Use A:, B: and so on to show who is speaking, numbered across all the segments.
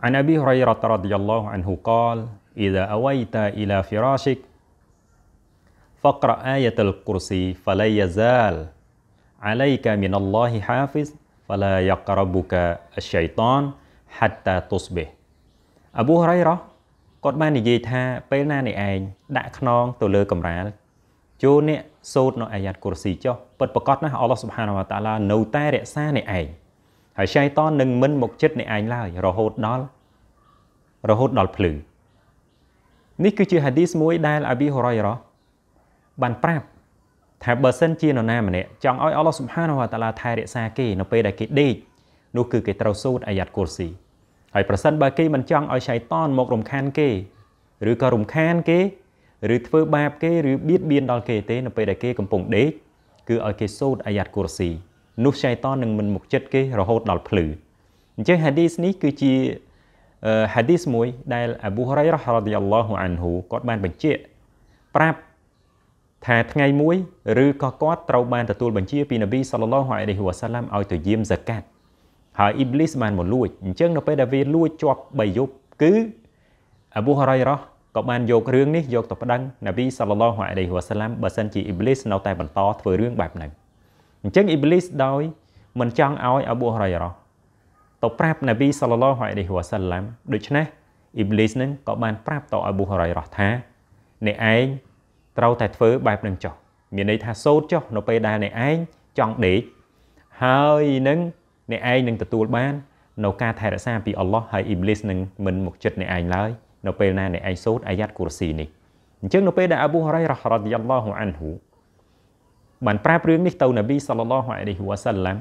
A: عن أبي هريرة رضي الله عنه قال إذا أويت إلى فراشك فاقرأ آية الكرسي فلا يزال عليك من الله حافظ فلا يقربك الشيطان حتى تصبح អប៊ូហរ៉ៃរ៉ោះគាត់បាននិយាយថា ពេលណានេះឯងដាក់ខ្នងទៅលើកម្រាលចូលអ្នកសូត្រនៅអាយ៉ាត់គូរស៊ីចុះពិតប្រកបណាស់អល់ឡោះស៊ុបហានវតាឡានៅតែរក្សានេះឯងហើយសៃតននឹងមិនមកចិត្តអ្នកឯងឡើយរហូតដល់រហូតដល់ភ្លឺនេះគឺជាហាឌីសមួយដែលអាប៊ីហូរ៉ៃរ៉ាបានប្រាប់ថាបើសិនជានរណាម្នាក់ចង់ឲ្យអល់ឡោះស៊ុបហានវតាឡាថែរក្សាគេនៅពេលដែលគេដេកនោះគឺគេត្រូវសូត្រអាយ៉ាត់កូលស៊ីហើយប្រសិនបើគេមិនចង់ឲ្យឆៃតនមករំខានគេ ឬក៏រំខានគេ ឬធ្វើបាប គេឬបៀតបៀនដល់គេទេនៅពេលដែលគេកំពុងដេកគឺឲ្យគេសូត្រអាយ៉ាត់កូរស៊ីនោះឆៃតននឹងមិនមុខចិត្តគេរហូតដល់ភ្លឺអញ្ចឹង hadith នេះគឺជា hadith មួយ ដែល Abu Hurairah radhiyallahu anhu គាត់បានបញ្ជាក់ប្រាប់ថាថ្ងៃមួយឬក៏គាត់ត្រូវបានទទួលបញ្ជា ពីនប៊ី sallallahu alaihi wasallam ឲ្យទៅយាមហ្សាកាត់ហើយ Iblis បានមកលួចអញ្ចឹងនៅពេលដែលវាលួចជាប់3យប់គឺ Abu Hurairah ក៏បានយករឿងនេះយកទៅប្តឹងនប៊ី sallallahu alaihi wasallam បើសិនជា Iblis នៅតែបន្តធ្វើរឿងបែបហ្នឹងអញ្ចឹងអ៊ីបលីសដោយមិនចង់ឲ្យអប៊ូហរ៉ៃរ៉ាទៅប្រាប់នប៊ីសល្លឡោះអាឡៃហ៊ីវ៉ាសាឡាំដូច្នេះអ៊ីបលីសនឹងក៏បានប្រាប់ទៅអប៊ូហរ៉ៃរ៉ាថាអ្នកឯងត្រូវតែធ្វើបែបនឹងចុះមានន័យថាសូត្រចុះ នៅពេលដែលអ្នកឯងចង់ដេកហើយនឹងអ្នកឯងនឹងទទួល បាននៅការថែរក្សាពីអល់ឡោះហើយអ៊ីបលីសនឹងមិនមកចិត្តអ្នកឯងឡើយនៅពេលណាអ្នកឯងសូត្រអាយ៉ាត់គូរស៊ីនេះអញ្ចឹងនៅពេលដែលអប៊ូហរ៉ៃរ៉ារ៉ាឌីយ៉ាល់ឡោះអានហ៊ូបានប្រាប់រឿងនេះទៅនប៊ីសល្លឡោះអាឡៃហ៊ីវ៉ាសាឡាំ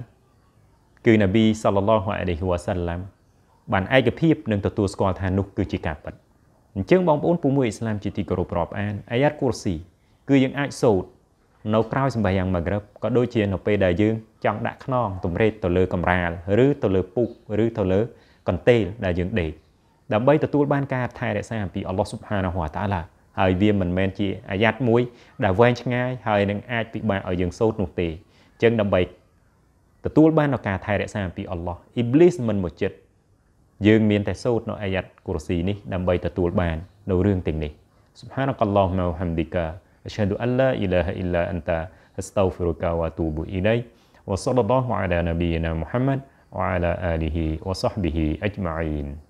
A: គឺនប៊ីសល្លឡោះអាឡៃហ៊ីវ៉ាសាឡាំបានឯកភាពនឹងទទួលស្គាល់ថានោះគឺជាការពិតអញ្ចឹងបងប្អូនពូមួយអ៊ីស្លាមជាទីគោរពរាប់អានអាយ៉ាតគូរស៊ីគឺយើងអាចសូត្រនៅក្រៅសម្បាយ៉ាងម៉ាក្រិបក៏ដូចជានៅពេលដែលយើង ចង់ដាក់ខ្នងទម្រេចទៅលើកំរាលឬទៅលើពុកឬទៅលើកន្ទេលដែលយើងដេកដើម្បីទទួលបានការថែរក្សាពីអល់ឡោះស៊ុបហានហូវតាឡាហើយវាមិនមែនជាអាយ៉ាត់មួយដែលវែងឆ្ងាយហើយនឹងអាចពិបាកឲ្យយើងសូត្រនោះទេអញ្ចឹងដើម្បីទទួលបាននូវការថែរក្សាពីអល់ឡោះអ៊ីប្លីសមិនមកចិត្តយើងមានតែសូត្រនៅអាយ៉ាត់គូរស៊ីនេះដើម្បីទទួលបាននៅរឿងទាំងនេះ سبحانك اللهم وبحمدك أشهد أن لا إله إلا أنت أستغفرك وأتوب إليك وصلى الله على نبينا محمد وعلى آله وصحبه أجمعين